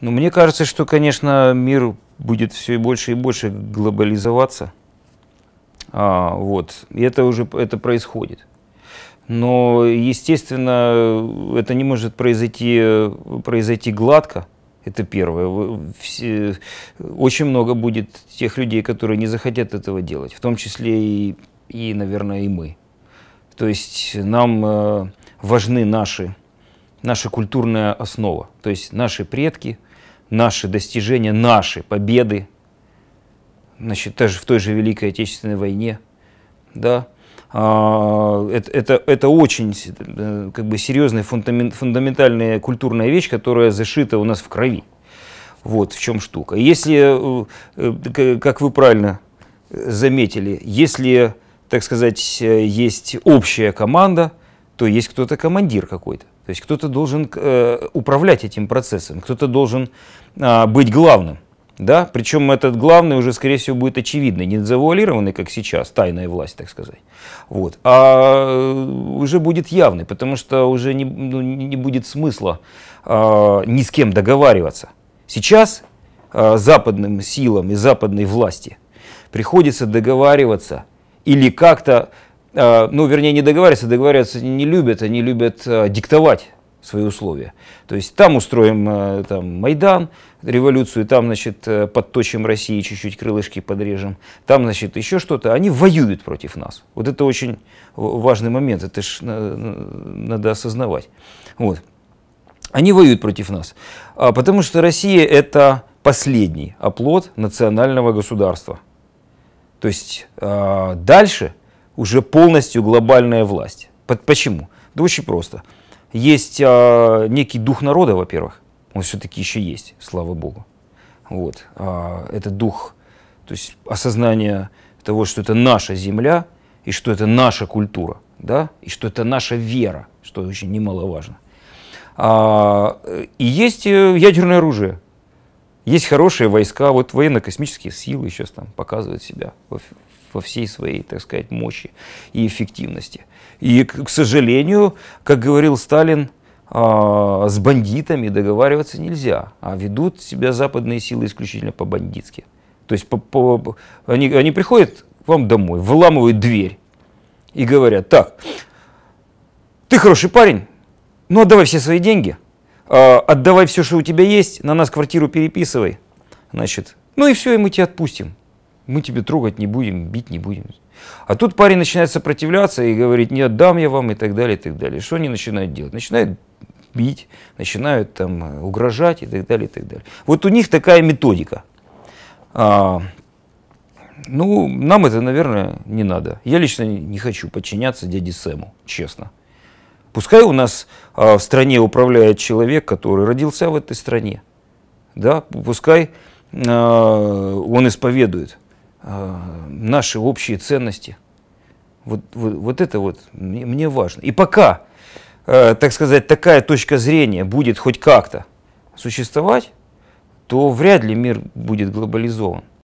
Но ну, мне кажется, что, конечно, мир будет все и больше и больше глобализоваться. А, вот. И это уже это происходит. Но, естественно, это не может произойти, произойти гладко. Это первое. Все, очень много будет тех людей, которые не захотят этого делать, в том числе и, и наверное, и мы. То есть нам э, важны наши, наша культурная основа, то есть наши предки – наши достижения, наши победы, значит, даже в той же Великой Отечественной войне, да, а, это, это, это очень э, как бы серьезная фундамент, фундаментальная культурная вещь, которая зашита у нас в крови. Вот в чем штука. Если, э, э, как вы правильно заметили, если, так сказать, есть общая команда, то есть кто-то командир какой-то. То есть кто-то должен э, управлять этим процессом, кто-то должен э, быть главным. Да? Причем этот главный уже, скорее всего, будет очевидный, не завуалированный, как сейчас, тайная власть, так сказать, вот. а э, уже будет явный, потому что уже не, ну, не будет смысла а, ни с кем договариваться. Сейчас а, западным силам и западной власти приходится договариваться или как-то а, ну, вернее, не договариваются, договариваться не любят, они любят а, диктовать свои условия. То есть там устроим а, там, Майдан, революцию, там, значит, э, подточим России, чуть-чуть крылышки подрежем, там, значит, еще что-то. Они воюют против нас. Вот это очень важный момент, это ж надо осознавать. Вот. Они воюют против нас, потому что Россия – это последний оплот национального государства. То есть дальше уже полностью глобальная власть. Почему? Да очень просто. Есть а, некий дух народа, во-первых, он все-таки еще есть, слава богу. Вот. А, это дух, то есть осознание того, что это наша земля и что это наша культура, да, и что это наша вера, что очень немаловажно. А, и есть э, ядерное оружие, есть хорошие войска, вот военно-космические силы сейчас там показывают себя во, во всей своей, так сказать, мощи и эффективности. И, к сожалению, как говорил Сталин, а, с бандитами договариваться нельзя, а ведут себя западные силы исключительно по-бандитски. То есть по, по, они, они приходят к вам домой, выламывают дверь и говорят, так, ты хороший парень, ну отдавай все свои деньги – «А, отдавай все, что у тебя есть, на нас квартиру переписывай, значит, ну и все, и мы тебя отпустим. Мы тебя трогать не будем, бить не будем. А тут парень начинает сопротивляться и говорит, не отдам я вам и так далее, и так далее. Что они начинают делать? Начинают бить, начинают там э, угрожать и так далее, и так далее. Вот у них такая методика. А, ну, нам это, наверное, не надо. Я лично не хочу подчиняться дяде Сэму, честно. Пускай у нас а, в стране управляет человек, который родился в этой стране. Да? Пускай а, он исповедует а, наши общие ценности. Вот, вот, вот это вот мне, мне важно. И пока, так сказать, такая точка зрения будет хоть как-то существовать, то вряд ли мир будет глобализован.